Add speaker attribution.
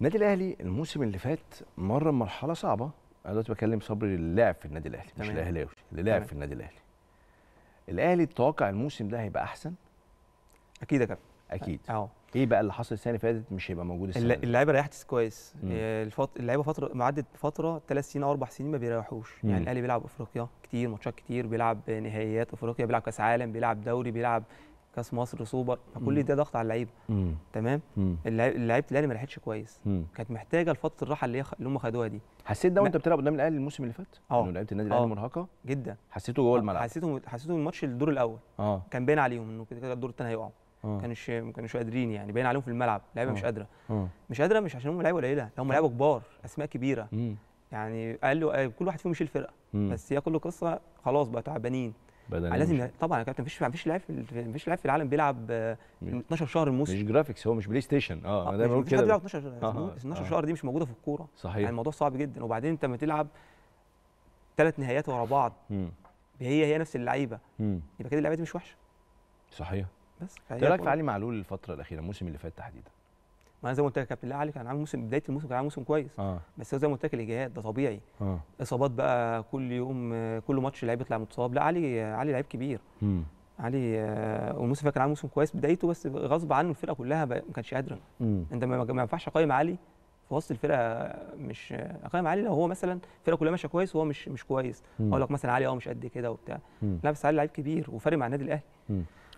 Speaker 1: النادي الاهلي الموسم اللي فات مر مرحله صعبه انا دلوقتي بكلم صبري اللي لعب في النادي الاهلي مش الاهلاوي اللي لعب في النادي الاهلي الاهلي التوقع الموسم ده هيبقى احسن اكيد يا كابتن اكيد اه ايه بقى اللي حصل السنه اللي فاتت مش هيبقى موجود السنه
Speaker 2: اللعيبه ريحت كويس آه، الفط... اللعيبه فتره معدت فتره ثلاث سنين او اربع سنين ما بيريحوش يعني الاهلي بيلعب افريقيا كتير ماتشات كتير بيلعب نهائيات افريقيا بيلعب كاس عالم بيلعب دوري بيلعب كاس مصر سوبر فكل ده ضغط على اللعيبه تمام اللعيبه الاهلي ما لحقتش كويس كانت محتاجه لفتره الراحه اللي, اللي هم خدوها دي
Speaker 1: حسيت ده وانت بتلعب قدام الاهلي الموسم اللي فات اه لعيبه النادي الاهلي آه. مرهقه
Speaker 2: جدا حسيته جوه آه، الملعب حسيته حسيته من الماتش الدور الاول اه كان باين عليهم انه كده الدور الثاني هيقعوا آه. ما كانش ما كانوش قادرين يعني باين عليهم في الملعب لعيبه مش قادره مش قادره مش عشان هم لعيبه قليله هم لعيبه كبار اسماء كبيره يعني اقل كل واحد فيهم يشيل فرقه بس هي كل قصه خلاص بقى تعبانين بدنيا لازم مش... طبعا يا كابتن مفيش مفيش لاعب مفيش لاعب في العالم بيلعب 12 شهر الموسم مش جرافيكس هو مش بلاي آه، ستيشن اه انا دايما بقول كده بيلعب 12 آه 12 آه. شهر دي مش موجوده في الكوره صحيح يعني الموضوع صعب جدا وبعدين انت لما تلعب ثلاث نهايات ورا بعض م. هي هي نفس اللعيبه يبقى كده اللعيبه دي مش وحشه صحيح بس ايه رايك في علي
Speaker 1: معلول الفتره الاخيره الموسم اللي فات تحديدا
Speaker 2: ما زي ما قلت لك كابتن الاهلي كان عامل موسم بدايه الموسم كان عامل موسم كويس آه. بس زي ما قلت لك الاجهاد ده طبيعي آه. اصابات بقى كل يوم كل ماتش لعيب يطلع متصاب لا علي علي لعيب كبير م. علي آه، والموسم كان عامل موسم كويس بدايته بس غصب عنه الفرقه كلها ما كانش قادر انت ما ينفعش اقيم علي في وسط الفرقه مش اقيم علي لو هو مثلا الفرقه كلها ماشيه كويس وهو مش مش كويس اقول لك مثلا علي اه مش قد كده وبتاع لا بس علي لعيب كبير وفارق مع النادي الاهلي